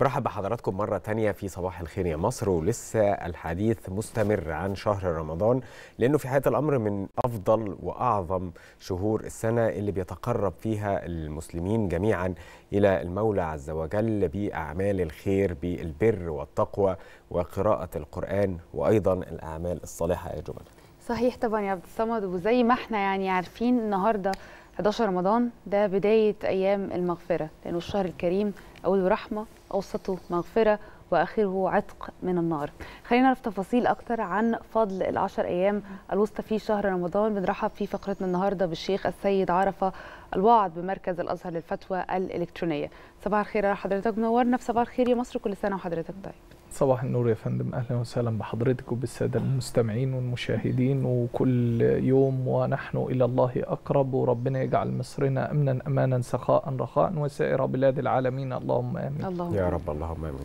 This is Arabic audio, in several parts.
برحب بحضراتكم مرة تانية في صباح الخير يا مصر ولسه الحديث مستمر عن شهر رمضان لأنه في حقيقة الأمر من أفضل وأعظم شهور السنة اللي بيتقرب فيها المسلمين جميعا إلى المولى عز وجل بأعمال الخير بالبر والتقوى وقراءة القرآن وأيضا الأعمال الصالحة يا جمال صحيح طبعا يا عبد الصمد وزي ما احنا يعني عارفين النهارده 11 رمضان ده بدايه ايام المغفره لانه الشهر الكريم أوله رحمة أوسطه مغفرة واخره عتق من النار خلينا نعرف تفاصيل اكتر عن فضل العشر ايام الوسطى في شهر رمضان بنرحب في فقرتنا النهارده بالشيخ السيد عرفه الوعد بمركز الازهر للفتوى الالكترونيه صباح الخير يا حضرتك منورنا في صباح الخير يا مصر كل سنه وحضرتك طيب صباح النور يا فندم اهلا وسهلا بحضرتك وبالساده المستمعين والمشاهدين وكل يوم ونحن الى الله اقرب وربنا يجعل مصرنا امنا امانا سخاء رخاء وسائر بلاد العالمين اللهم امين اللهم يا رب اللهم امين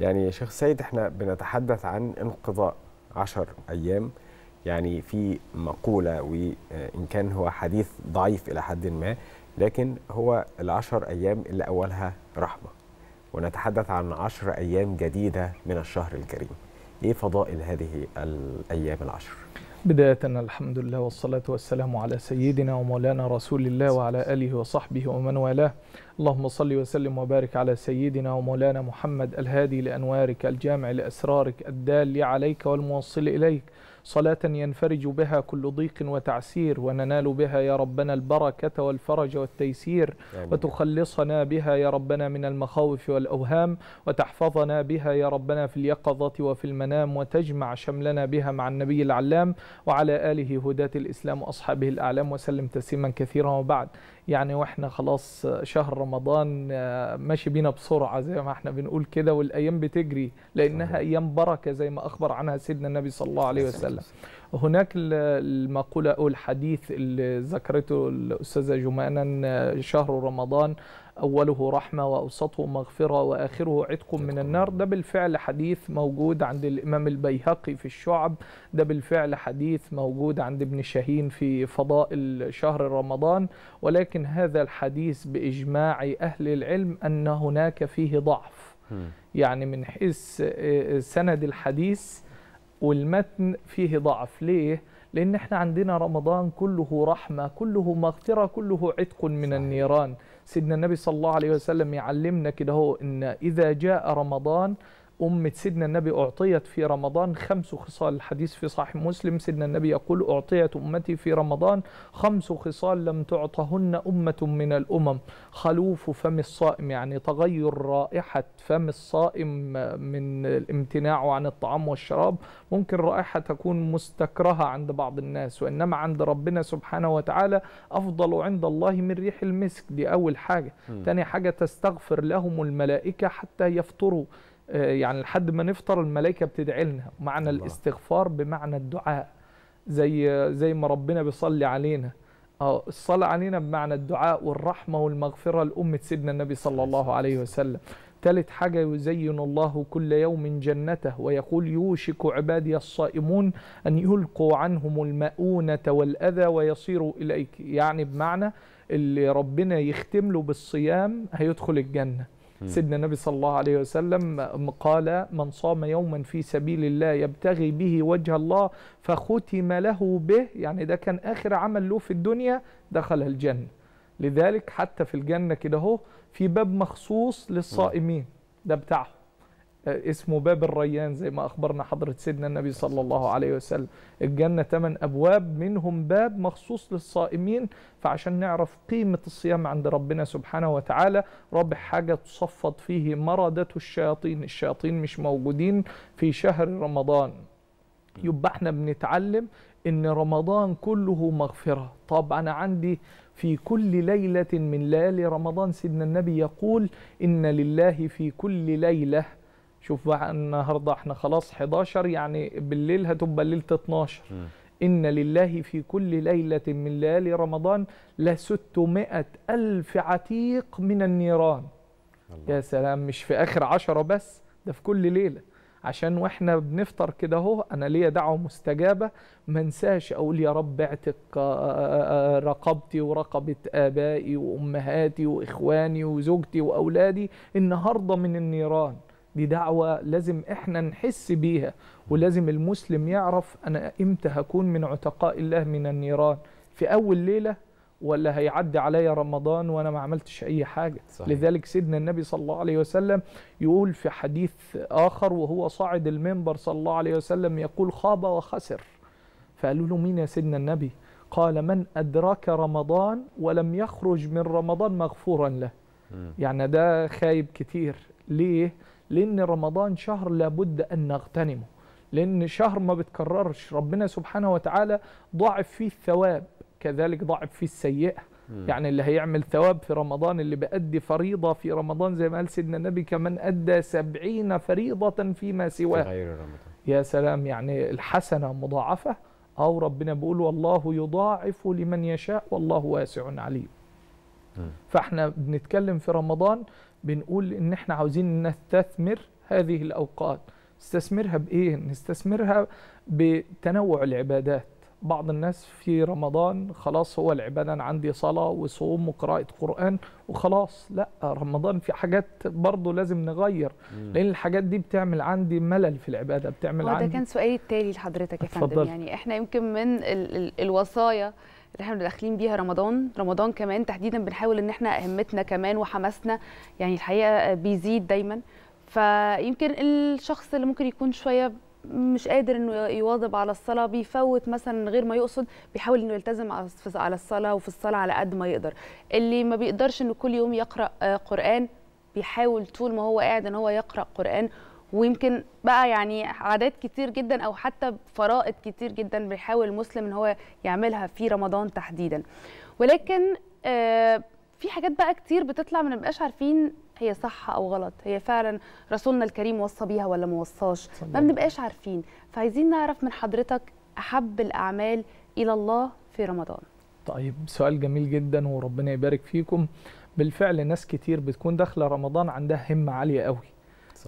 يعني يا شيخ سيد احنا بنتحدث عن انقضاء عشر ايام يعني في مقوله وان كان هو حديث ضعيف الى حد ما لكن هو العشر ايام اللي اولها رحمه ونتحدث عن عشر أيام جديدة من الشهر الكريم إيه فضائل هذه الأيام العشر؟ بداية الحمد لله والصلاة والسلام على سيدنا ومولانا رسول الله وعلى آله وصحبه ومن والاه اللهم صل وسلم وبارك على سيدنا ومولانا محمد الهادي لأنوارك الجامع لأسرارك الدال عليك والموصل إليك صلاة ينفرج بها كل ضيق وتعسير وننال بها يا ربنا البركة والفرج والتيسير وتخلصنا بها يا ربنا من المخاوف والأوهام وتحفظنا بها يا ربنا في اليقظة وفي المنام وتجمع شملنا بها مع النبي العلام وعلى آله هداة الإسلام وأصحابه الأعلام وسلم تسليما كثيرا وبعد يعني واحنا خلاص شهر رمضان آه، ماشي بينا بسرعة زي ما احنا بنقول كده والأيام بتجري لأنها أيام بركة زي ما أخبر عنها سيدنا النبي صلى الله عليه وسلم وسلم هناك المقولة أو الحديث اللي ذكرته الأستاذة جمانا شهر رمضان أوله رحمة وأوسطه مغفرة وآخره عتق من النار ده بالفعل حديث موجود عند الإمام البيهقي في الشعب ده بالفعل حديث موجود عند ابن شاهين في فضاء شهر رمضان ولكن هذا الحديث بإجماع أهل العلم أن هناك فيه ضعف يعني من حيث آه، آه، سند الحديث والمتن فيه ضعف ليه؟ لأن احنا عندنا رمضان كله رحمة كله مغفرة كله عتق من صحيح. النيران سيدنا النبي صلى الله عليه وسلم يعلمنا كده إن إذا جاء رمضان أمة سيدنا النبي أعطيت في رمضان خمس خصال الحديث في صحيح مسلم سيدنا النبي يقول أعطيت أمتي في رمضان خمس خصال لم تعطهن أمة من الأمم خلوف فم الصائم يعني تغير رائحة فم الصائم من الامتناع عن الطعام والشراب ممكن رائحة تكون مستكرهة عند بعض الناس وإنما عند ربنا سبحانه وتعالى أفضل عند الله من ريح المسك دي أول حاجة م. تاني حاجة تستغفر لهم الملائكة حتى يفطروا آه، يعني لحد ما نفطر الملائكه بتدعي لنا معنى الله. الاستغفار بمعنى الدعاء زي زي ما ربنا بيصلي علينا اه الصلاه علينا بمعنى الدعاء والرحمه والمغفره لامه سيدنا النبي صلى الله عليه وسلم ثالث حاجة يزين الله كل يوم جنته ويقول يوشك عبادي الصائمون أن يلقوا عنهم المؤونة والأذى ويصيروا إليك يعني بمعنى اللي ربنا يختم له بالصيام هيدخل الجنة سيدنا النبي صلى الله عليه وسلم قال من صام يوما في سبيل الله يبتغي به وجه الله فختم له به يعني ده كان آخر عمل له في الدنيا دخل الجنة لذلك حتى في الجنة كده اهو في باب مخصوص للصائمين ده بتاعهم آه، اسمه باب الريان زي ما أخبرنا حضرة سيدنا النبي صلى الله عليه وسلم الجنة ثمان أبواب منهم باب مخصوص للصائمين فعشان نعرف قيمة الصيام عند ربنا سبحانه وتعالى رابع حاجة تصفد فيه مردة الشياطين الشياطين مش موجودين في شهر رمضان يبقى احنا بنتعلم ان رمضان كله مغفرة طب انا عندي في كل ليلة من ليالي رمضان سيدنا النبي يقول إن لله في كل ليلة شوف بقى النهارده احنا خلاص 11 يعني بالليل هتبقى ليله 12 م. إن لله في كل ليلة من ليالي رمضان ل ألف عتيق من النيران الله. يا سلام مش في آخر 10 بس ده في كل ليلة عشان واحنا بنفطر كده اهو انا ليا دعوه مستجابه ما انساش اقول يا رب اعتق آه، آه، آه، رقبتي ورقبه ابائي وامهاتي واخواني وزوجتي واولادي النهارده من النيران دي دعوة لازم احنا نحس بيها ولازم المسلم يعرف انا امتى هكون من عتقاء الله من النيران في اول ليلة ولا هيعدي عليا رمضان وانا ما عملتش اي حاجه صحيح. لذلك سيدنا النبي صلى الله عليه وسلم يقول في حديث اخر وهو صاعد المنبر صلى الله عليه وسلم يقول خاب وخسر فقالوا له مين يا سيدنا النبي قال من ادرك رمضان ولم يخرج من رمضان مغفورا له م. يعني ده خايب كتير ليه لأن رمضان شهر لابد أن نغتنمه لأن شهر ما بتكررش ربنا سبحانه وتعالى ضاعف فيه الثواب كذلك ضاعف فيه السيئة يعني اللي هيعمل ثواب في رمضان اللي بيأدي فريضة في رمضان زي ما قال سيدنا النبي كمن أدى سبعين فريضة فيما سواه غير رمضان يا سلام يعني الحسنة مضاعفة أو ربنا بيقول والله يضاعف لمن يشاء والله واسع عليم فاحنا بنتكلم في رمضان بنقول ان احنا عاوزين نستثمر هذه الاوقات نستثمرها بايه نستثمرها بتنوع العبادات بعض الناس في رمضان خلاص هو العبادة أنا عندي صلاة وصوم وقراءة قرآن وخلاص لا رمضان في حاجات برضو لازم نغير مم. لأن الحاجات دي بتعمل عندي ملل في العبادة بتعمل عندي ده كان سؤالي التالي لحضرتك يا فندم يعني احنا يمكن من ال ال الوصايا اللي احنا داخلين بيها رمضان رمضان كمان تحديدا بنحاول ان احنا اهمتنا كمان وحماسنا يعني الحقيقة بيزيد دايما فيمكن الشخص اللي ممكن يكون شويه مش قادر انه يواظب على الصلاه بيفوت مثلا من غير ما يقصد بيحاول انه يلتزم على الصلاه وفي الصلاه على قد ما يقدر اللي ما بيقدرش انه كل يوم يقرا آه، قران بيحاول طول ما هو قاعد ان هو يقرا قران ويمكن بقى يعني عادات كتير جدا او حتى فرائض كتير جدا بيحاول المسلم ان هو يعملها في رمضان تحديدا ولكن آه في حاجات بقى كتير بتطلع ما نبقاش عارفين هي صح او غلط هي فعلا رسولنا الكريم وصى بيها ولا ما وصاش ما بنبقاش عارفين فعايزين نعرف من حضرتك احب الاعمال الى الله في رمضان طيب سؤال جميل جدا وربنا يبارك فيكم بالفعل ناس كتير بتكون داخله رمضان عندها همه عاليه قوي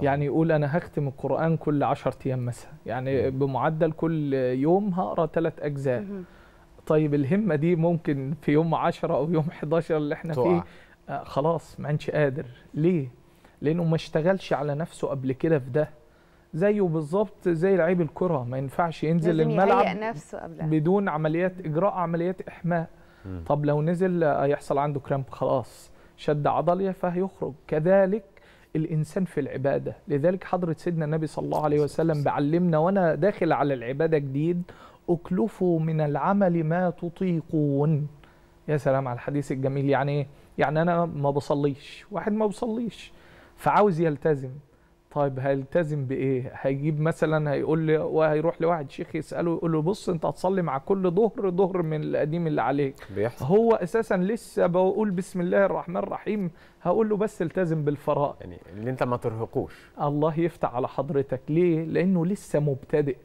يعني يقول انا هختم القران كل 10 ايام مثلا يعني بمعدل كل يوم هقرا ثلاث اجزاء طيب الهمه دي ممكن في يوم 10 او يوم 11 اللي احنا طوع. فيه آه خلاص ما عادش قادر ليه لانه ما اشتغلش على نفسه قبل كده في ده زيه بالظبط زي لعيب الكره ما ينفعش ينزل الملعب نفسه قبلها. بدون عمليات اجراء عمليات احماء م. طب لو نزل هيحصل آه، عنده كرامب خلاص شد عضليه فهيخرج كذلك الانسان في العباده لذلك حضره سيدنا النبي صلى الله عليه وسلم بعلمنا وانا داخل على العباده جديد اكلفوا من العمل ما تطيقون يا سلام على الحديث الجميل يعني ايه يعني انا ما بصليش واحد ما بصليش فعاوز يلتزم طيب هيلتزم بايه هيجيب مثلا هيقول لي وهيروح لواحد شيخ يساله يقول له بص انت هتصلي مع كل ظهر ظهر من القديم اللي عليك بيحصل. هو اساسا لسه بقول بسم الله الرحمن الرحيم هقول له بس التزم بالفرائض يعني اللي انت ما ترهقوش الله يفتح على حضرتك ليه لانه لسه مبتدئ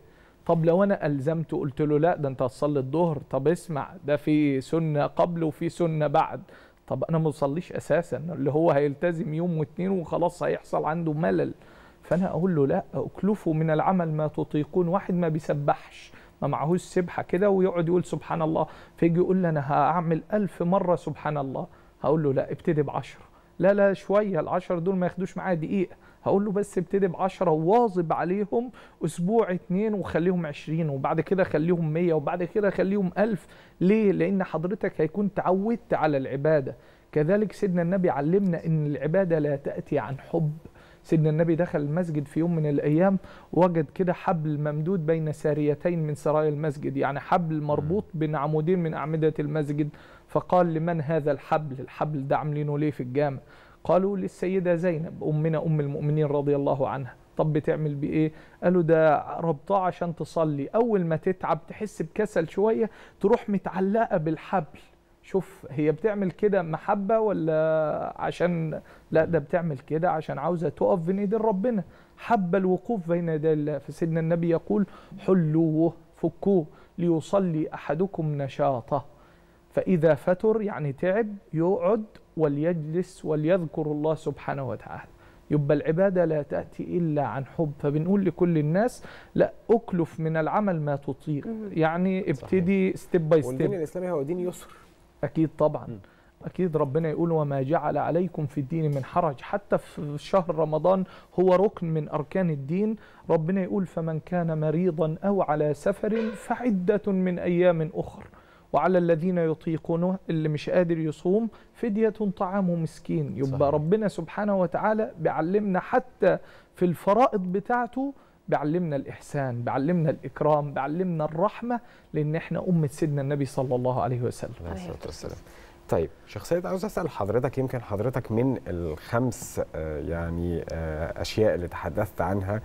طب لو انا الزمته قلت له لا ده انت هتصلي الظهر طب اسمع ده في سنه قبل وفي سنه بعد طب انا ما بصليش اساسا اللي هو هيلتزم يوم واثنين وخلاص هيحصل عنده ملل فانا اقول له لا اكلفوا من العمل ما تطيقون واحد ما بيسبحش ما معهوش سبحه كده ويقعد يقول سبحان الله فيجي يقول لي انا هعمل ألف مره سبحان الله هقول له لا ابتدي بعشر لا لا شويه العشر دول ما ياخدوش معايا دقيقه هقول له بس ابتدي ب 10 واظب عليهم اسبوع اتنين وخليهم 20 وبعد كده خليهم 100 وبعد كده خليهم 1000 ليه؟ لان حضرتك هيكون تعودت على العباده كذلك سيدنا النبي علمنا ان العباده لا تاتي عن حب سيدنا النبي دخل المسجد في يوم من الأيام وجد كده حبل ممدود بين ساريتين من سرايا المسجد يعني حبل مربوط بين عمودين من أعمدة المسجد فقال لمن هذا الحبل الحبل ده عاملينه ليه في الجامع قالوا للسيدة زينب أمنا أم المؤمنين رضي الله عنها طب بتعمل بإيه؟ قالوا ده ربطاه عشان تصلي أول ما تتعب تحس بكسل شوية تروح متعلقة بالحبل شوف هي بتعمل كده محبة ولا عشان لا ده بتعمل كده عشان عاوزة تقف بين ايدين ربنا حب الوقوف بين يدي الله فسيدنا النبي يقول حلوه فكوه ليصلي أحدكم نشاطه فإذا فتر يعني تعب يقعد وليجلس وليذكر الله سبحانه وتعالى يبقى العبادة لا تأتي إلا عن حب فبنقول لكل الناس لا أكلف من العمل ما تطيق يعني ابتدي ستيب باي ستيب والدين الإسلامي هو دين يسر أكيد طبعا م. أكيد ربنا يقول وما جعل عليكم في الدين من حرج حتى في شهر رمضان هو ركن من أركان الدين ربنا يقول فمن كان مريضا أو على سفر فعدة من أيام أخر وعلى الذين يطيقونه اللي مش قادر يصوم فدية طعام مسكين يبقى صحيح. ربنا سبحانه وتعالى بيعلمنا حتى في الفرائض بتاعته بيعلمنا الإحسان بيعلمنا الإكرام بيعلمنا الرحمة لأن احنا أمة سيدنا النبي صلى الله عليه وسلم عليه الصلاة والسلام طيب شخصية عاوز أسأل حضرتك يمكن حضرتك من الخمس آه، يعني آه، أشياء اللي تحدثت عنها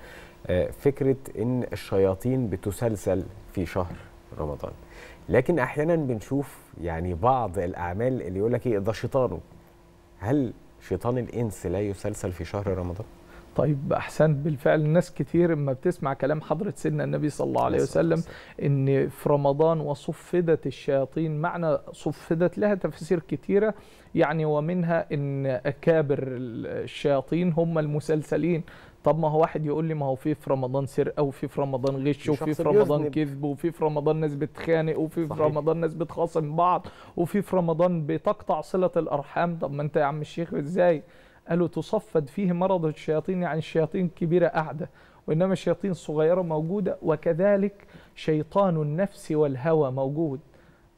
آه، فكرة إن الشياطين بتسلسل في شهر رمضان لكن احيانا بنشوف يعني بعض الاعمال اللي يقول لك ايه ده شيطانه هل شيطان الانس لا يسلسل في شهر رمضان طيب احسنت بالفعل ناس كتير اما بتسمع كلام حضره سيدنا النبي صلى الله عليه وسلم ان في رمضان وصفدت الشياطين معنى صفدت لها تفسير كتيره يعني ومنها ان اكابر الشياطين هم المسلسلين طب ما هو واحد يقول لي ما هو في في رمضان سرقه وفي في رمضان غش وفي في رمضان كذب وفي في رمضان ناس بتخانق وفي في رمضان ناس بتخاصم بعض وفي في رمضان بتقطع صله الارحام طب ما انت يا عم الشيخ ازاي قالوا تصفد فيه مرض الشياطين يعني الشياطين كبيره قاعده وانما الشياطين الصغيره موجوده وكذلك شيطان النفس والهوى موجود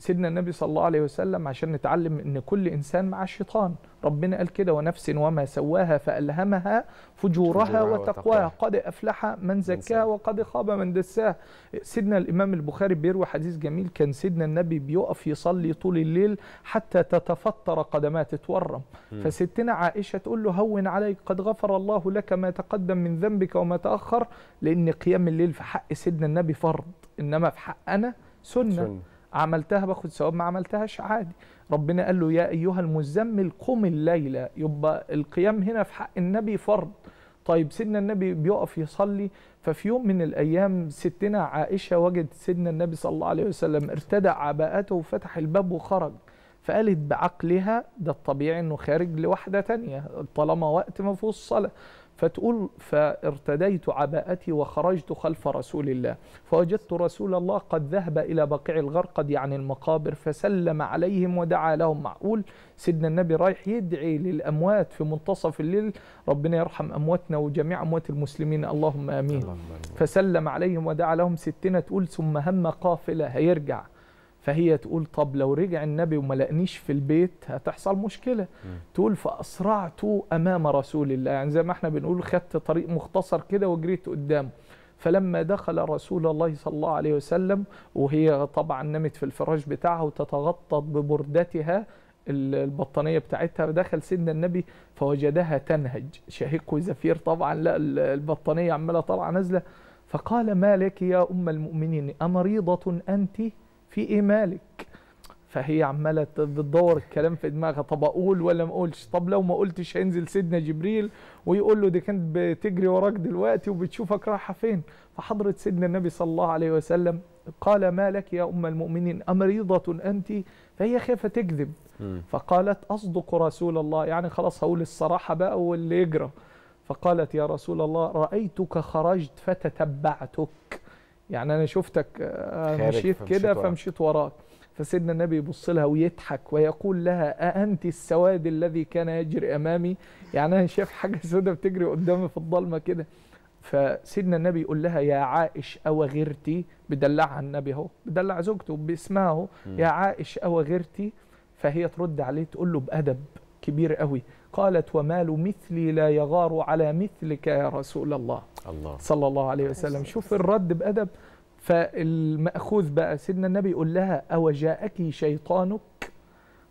سيدنا النبي صلى الله عليه وسلم عشان نتعلم ان كل انسان مع الشيطان ربنا قال كده ونفس وما سواها فالهمها فجورها وتقواها قد افلح من زكاها وقد خاب من دساها سيدنا الامام البخاري بيروي حديث جميل كان سيدنا النبي بيقف يصلي طول الليل حتى تتفطر قدماه تتورم فستنا عائشه تقول له هون عليك قد غفر الله لك ما تقدم من ذنبك وما تاخر لان قيام الليل في حق سيدنا النبي فرض انما في حق انا سنه, سنة. عملتها باخد ثواب ما عملتهاش عادي ربنا قال له يا ايها المزمل قم الليله يبقى القيام هنا في حق النبي فرض طيب سيدنا النبي بيقف يصلي ففي يوم من الايام ستنا عائشه وجدت سيدنا النبي صلى الله عليه وسلم ارتدع عباءته وفتح الباب وخرج فقالت بعقلها ده الطبيعي انه خارج لوحده تانية طالما وقت ما فيهوش صلاه فتقول فارتديت عباءتي وخرجت خلف رسول الله فوجدت رسول الله قد ذهب إلى بقيع الغرقد يعني المقابر فسلم عليهم ودعا لهم معقول سيدنا النبي رايح يدعي للأموات في منتصف الليل ربنا يرحم أمواتنا وجميع أموات المسلمين اللهم آمين فسلم عليهم ودعا لهم ستنا تقول ثم هم قافلة هيرجع فهي تقول طب لو رجع النبي وما لقنيش في البيت هتحصل مشكله م. تقول فاسرعت امام رسول الله يعني زي ما احنا بنقول خدت طريق مختصر كده وجريت قدامه فلما دخل رسول الله صلى الله عليه وسلم وهي طبعا نمت في الفراش بتاعها وتتغطى ببردتها البطانية بتاعتها دخل سيدنا النبي فوجدها تنهج شهيق وزفير طبعا لا البطانية عمالة طالعة نازلة فقال ما لك يا أم المؤمنين أمريضة أنت في ايه مالك فهي عماله بتدور الكلام في دماغها طب اقول ولا ما اقولش طب لو ما قلتش هينزل سيدنا جبريل ويقول له دي كانت بتجري وراك دلوقتي وبتشوفك رايحه فين فحضره سيدنا النبي صلى الله عليه وسلم قال ما لك يا ام المؤمنين امريضه انت فهي خايفه تكذب فقالت اصدق رسول الله يعني خلاص هقول الصراحه بقى واللي يجرى فقالت يا رسول الله رايتك خرجت فتتبعتك يعني انا شفتك آه، مشيت كده فمشيت وراك فسيدنا النبي يبص لها ويضحك ويقول لها أأنت السواد الذي كان يجري أمامي يعني أنا شايف حاجة سودة بتجري قدامي في الضلمة كده فسيدنا النبي يقول لها يا عائش أو غيرتي بدلعها النبي اهو بدلع زوجته باسمها اهو يا عائش أو غيرتي فهي ترد عليه تقول له بأدب كبير قوي قالت ومال مثلي لا يغار على مثلك يا رسول الله الله صلى الله عليه وسلم شوف الرد بأدب فالمأخوذ بقى سيدنا النبي يقول لها أو جاءك شيطانك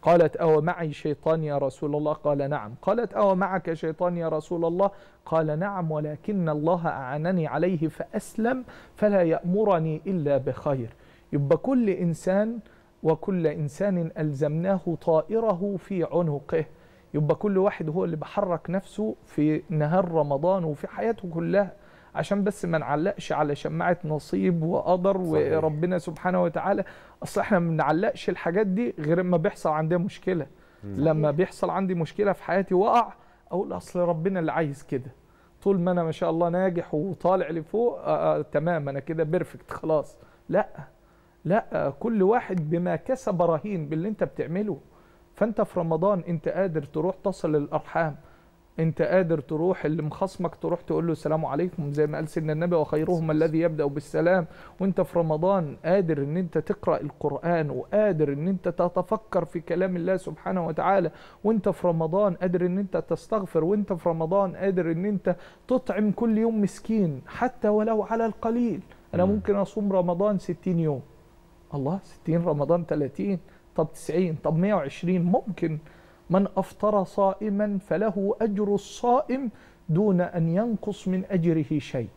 قالت أو معي شيطان يا رسول الله قال نعم قالت أو معك شيطان يا رسول الله قال نعم ولكن الله أعانني عليه فأسلم فلا يأمرني إلا بخير يبقى كل إنسان وكل إنسان ألزمناه طائره في عنقه يبقى كل واحد هو اللي بحرك نفسه في نهار رمضان وفي حياته كلها عشان بس ما نعلقش على شماعه نصيب وقدر صحيح. وربنا سبحانه وتعالى اصل احنا ما بنعلقش الحاجات دي غير لما بيحصل عندنا مشكله صحيح. لما بيحصل عندي مشكله في حياتي واقع اقول اصل ربنا اللي عايز كده طول ما انا ما شاء الله ناجح وطالع لفوق آآ آه، آآ آه، تمام انا كده بيرفكت خلاص لا لا كل واحد بما كسب رهين باللي انت بتعمله فانت في رمضان انت قادر تروح تصل الارحام انت قادر تروح اللي مخصمك تروح تقول له السلام عليكم زي ما قال سيدنا النبي وخيرهم الذي يبدا بالسلام وانت في رمضان قادر ان انت تقرا القران وقادر ان انت تتفكر في كلام الله سبحانه وتعالى وانت في رمضان قادر ان انت تستغفر وانت في رمضان قادر ان انت تطعم كل يوم مسكين حتى ولو على القليل انا ممكن اصوم رمضان 60 يوم الله 60 رمضان 30 طب 90 طب 120 ممكن من أفطر صائما فله أجر الصائم دون أن ينقص من أجره شيء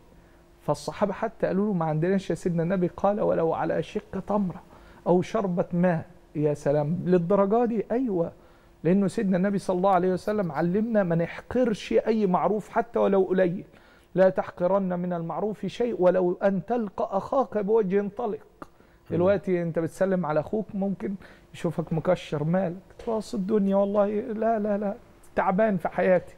فالصحابة حتى قالوا له ما عندناش يا سيدنا النبي قال ولو على شق تمرة أو شربة ماء يا سلام للدرجة دي أيوة لأنه سيدنا النبي صلى الله عليه وسلم علمنا ما نحقرش أي معروف حتى ولو قليل لا تحقرن من المعروف شيء ولو أن تلقى أخاك بوجه طلق دلوقتي انت بتسلم على اخوك ممكن يشوفك مكشر مالك تراص الدنيا والله لا لا لا تعبان في حياتي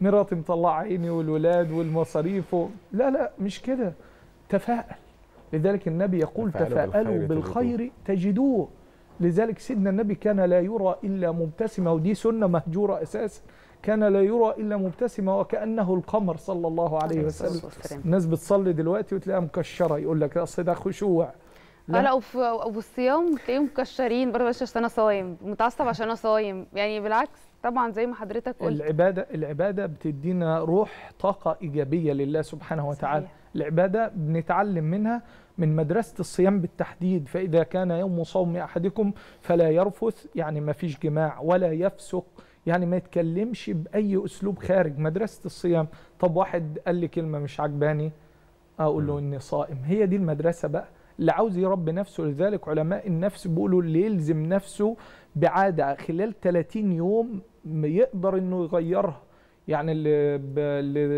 مراتي مطلعه عيني والولاد والمصاريف و... لا لا مش كده تفائل لذلك النبي يقول تفاءلوا بالخير تجدوه لذلك سيدنا النبي كان لا يرى الا مبتسما ودي سنه مهجوره اساسا كان لا يرى الا مبتسما وكانه القمر صلى الله عليه وسلم الناس بتصلي دلوقتي وتلاقيها مكشره يقول لك اصل ده خشوع لا لا وفي الصيام تلاقيهم مكشرين برضه عشان انا صايم متعصب عشان انا صايم يعني بالعكس طبعا زي ما حضرتك قلت العباده العباده بتدينا روح طاقه ايجابيه لله سبحانه وتعالى صحيح. العباده بنتعلم منها من مدرسه الصيام بالتحديد فاذا كان يوم صوم احدكم فلا يرفث يعني ما فيش جماع ولا يفسق يعني ما يتكلمش باي اسلوب خارج مدرسه الصيام طب واحد قال لي كلمه مش عجباني اقول له اني صائم هي دي المدرسه بقى اللي عاوز يربي نفسه لذلك علماء النفس بيقولوا اللي يلزم نفسه بعاده خلال 30 يوم يقدر انه يغيرها يعني اللي,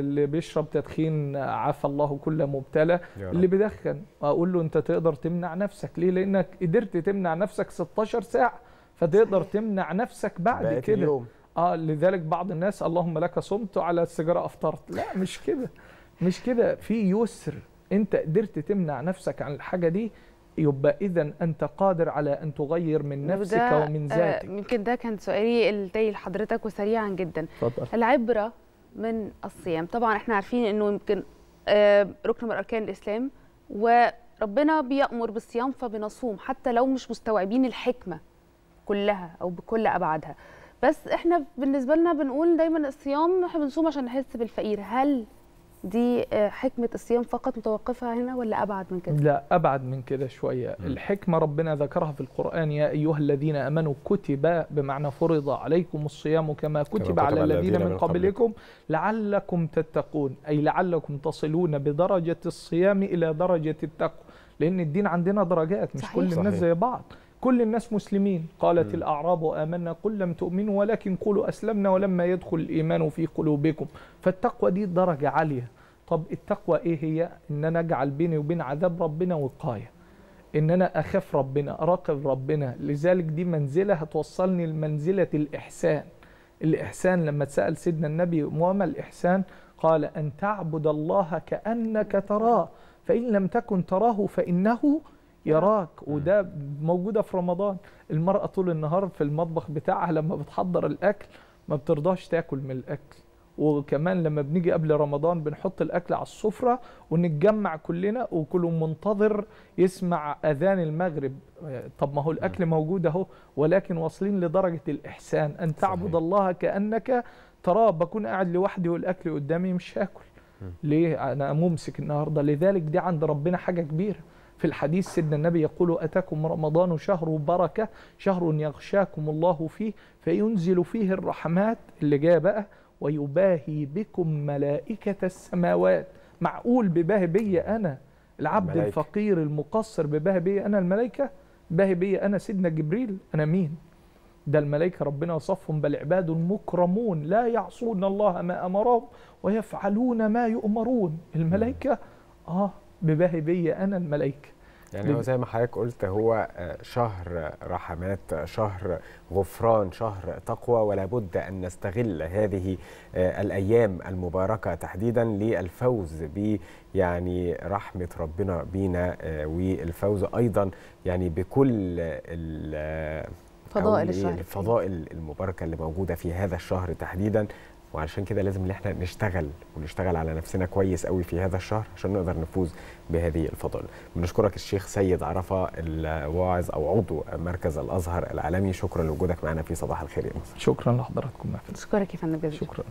اللي بيشرب تدخين عافى الله كل مبتلى اللي بيدخن اقول له انت تقدر تمنع نفسك ليه لانك قدرت تمنع نفسك 16 ساعه فتقدر تمنع نفسك بعد كده اليوم. اه لذلك بعض الناس اللهم لك صمت على السيجاره افطرت لا مش كده مش كده في يسر انت قدرت تمنع نفسك عن الحاجه دي يبقى اذا انت قادر على ان تغير من نفسك ومن آه، ذاتك يمكن ده كان سؤالي التالي لحضرتك وسريعا جدا فضل. العبره من الصيام طبعا احنا عارفين انه يمكن آه، ركن من اركان الاسلام وربنا بيامر بالصيام فبنصوم حتى لو مش مستوعبين الحكمه كلها او بكل ابعادها بس احنا بالنسبه لنا بنقول دايما الصيام احنا بنصوم عشان نحس بالفقير هل دي آه، حكمه الصيام فقط متوقفه هنا ولا ابعد من كده؟ لا ابعد من كده شويه، الحكمه ربنا ذكرها في القران يا ايها الذين امنوا كتب بمعنى فرض عليكم الصيام كما كتب, كما كتب على الذين من, من قبلكم, لعلكم تتقون، اي لعلكم تصلون بدرجه الصيام الى درجه التقوى، لان الدين عندنا درجات مش صحيح. كل الناس زي بعض. كل الناس مسلمين قالت م. الأعراب آمنا قل لم تؤمنوا ولكن قولوا أسلمنا ولما يدخل الإيمان في قلوبكم فالتقوى دي درجة عالية طب التقوى إيه هي إن أنا أجعل بيني وبين عذاب ربنا وقاية إن أنا أخاف ربنا أراقب ربنا لذلك دي منزلة هتوصلني لمنزلة الإحسان الإحسان لما تسأل سيدنا النبي وما الإحسان قال أن تعبد الله كأنك تراه فإن لم تكن تراه فإنه يراك وده موجوده في رمضان المراه طول النهار في المطبخ بتاعها لما بتحضر الاكل ما بترضاش تاكل من الاكل وكمان لما بنيجي قبل رمضان بنحط الاكل على السفره ونتجمع كلنا وكل منتظر يسمع اذان المغرب طب ما هو الاكل موجود اهو ولكن واصلين لدرجه الاحسان ان تعبد صحيح. الله كانك تراه بكون قاعد لوحدي والاكل قدامي مش هاكل ليه انا ممسك النهارده لذلك دي عند ربنا حاجه كبيره في الحديث سيدنا النبي يقول أتاكم رمضان شهر بركة شهر يغشاكم الله فيه فينزل فيه الرحمات اللي جايه بقى ويباهي بكم ملائكة السماوات معقول بباهي بي أنا العبد الملائكة. الفقير المقصر بباهي بي أنا الملائكة باهي بي أنا سيدنا جبريل أنا مين ده الملائكة ربنا وصفهم بل عباد مكرمون لا يعصون الله ما أمرهم ويفعلون ما يؤمرون الملائكة آه بباهي بي أنا الملائكة يعني هو زي ما حضرتك قلت هو آه، شهر رحمات شهر غفران شهر تقوى ولا بد أن نستغل هذه آه، الأيام المباركة تحديدا للفوز ب يعني رحمة ربنا بينا آه، والفوز أيضا يعني بكل فضائل الفضائل المباركة اللي موجودة في هذا الشهر تحديدا وعشان كده لازم ان احنا نشتغل ونشتغل على نفسنا كويس قوي في هذا الشهر عشان نقدر نفوز بهذه الفضل بنشكرك الشيخ سيد عرفه الواعظ او عضو مركز الازهر العالمي شكرا لوجودك معنا في صباح الخير يا مصر شكرا لحضراتكم شكرا يا فندم شكرا